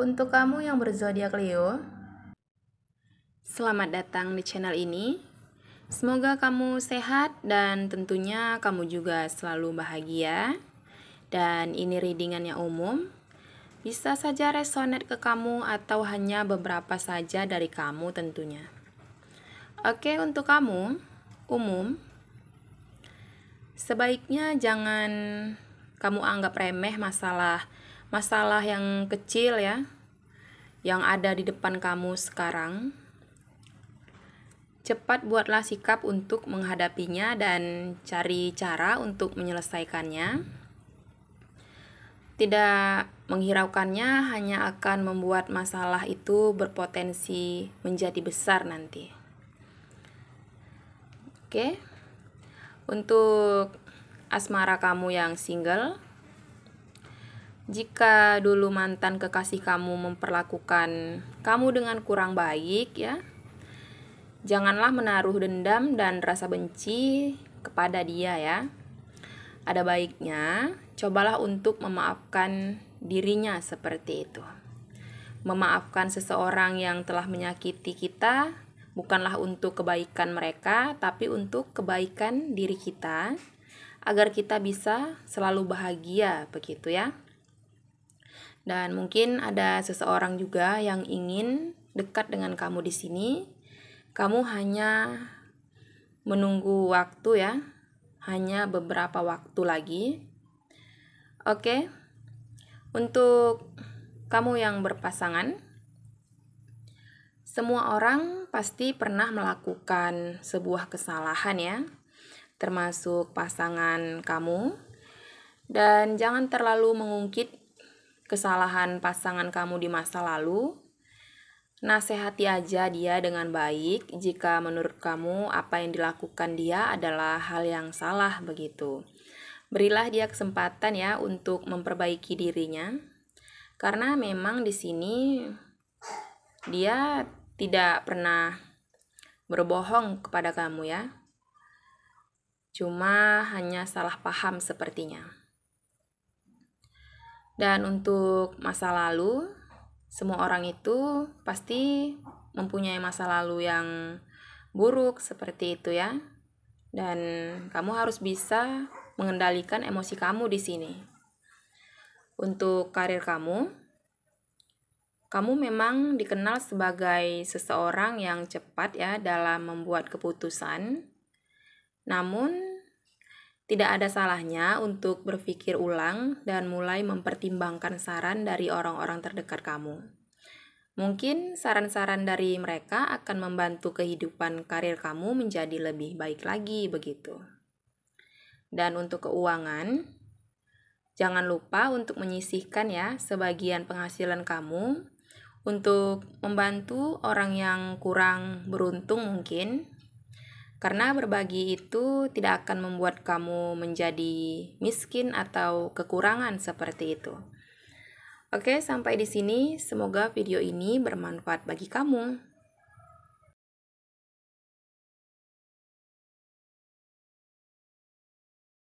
Untuk kamu yang berzodiak Leo, selamat datang di channel ini. Semoga kamu sehat dan tentunya kamu juga selalu bahagia. Dan ini readingannya umum. Bisa saja resonate ke kamu atau hanya beberapa saja dari kamu tentunya. Oke, untuk kamu umum sebaiknya jangan kamu anggap remeh masalah masalah yang kecil ya yang ada di depan kamu sekarang cepat buatlah sikap untuk menghadapinya dan cari cara untuk menyelesaikannya tidak menghiraukannya hanya akan membuat masalah itu berpotensi menjadi besar nanti oke untuk asmara kamu yang single jika dulu mantan kekasih kamu memperlakukan kamu dengan kurang baik ya, janganlah menaruh dendam dan rasa benci kepada dia ya. Ada baiknya, cobalah untuk memaafkan dirinya seperti itu. Memaafkan seseorang yang telah menyakiti kita bukanlah untuk kebaikan mereka, tapi untuk kebaikan diri kita agar kita bisa selalu bahagia begitu ya. Dan mungkin ada seseorang juga yang ingin dekat dengan kamu di sini. Kamu hanya menunggu waktu ya, hanya beberapa waktu lagi. Oke. Untuk kamu yang berpasangan, semua orang pasti pernah melakukan sebuah kesalahan ya, termasuk pasangan kamu. Dan jangan terlalu mengungkit kesalahan pasangan kamu di masa lalu. Nasehati aja dia dengan baik jika menurut kamu apa yang dilakukan dia adalah hal yang salah begitu. Berilah dia kesempatan ya untuk memperbaiki dirinya. Karena memang di sini dia tidak pernah berbohong kepada kamu ya. Cuma hanya salah paham sepertinya. Dan untuk masa lalu, semua orang itu pasti mempunyai masa lalu yang buruk seperti itu ya. Dan kamu harus bisa mengendalikan emosi kamu di sini. Untuk karir kamu, kamu memang dikenal sebagai seseorang yang cepat ya dalam membuat keputusan. Namun tidak ada salahnya untuk berpikir ulang dan mulai mempertimbangkan saran dari orang-orang terdekat kamu. Mungkin saran-saran dari mereka akan membantu kehidupan karir kamu menjadi lebih baik lagi begitu. Dan untuk keuangan, jangan lupa untuk menyisihkan ya sebagian penghasilan kamu untuk membantu orang yang kurang beruntung mungkin karena berbagi itu tidak akan membuat kamu menjadi miskin atau kekurangan seperti itu. Oke, sampai di sini. Semoga video ini bermanfaat bagi kamu.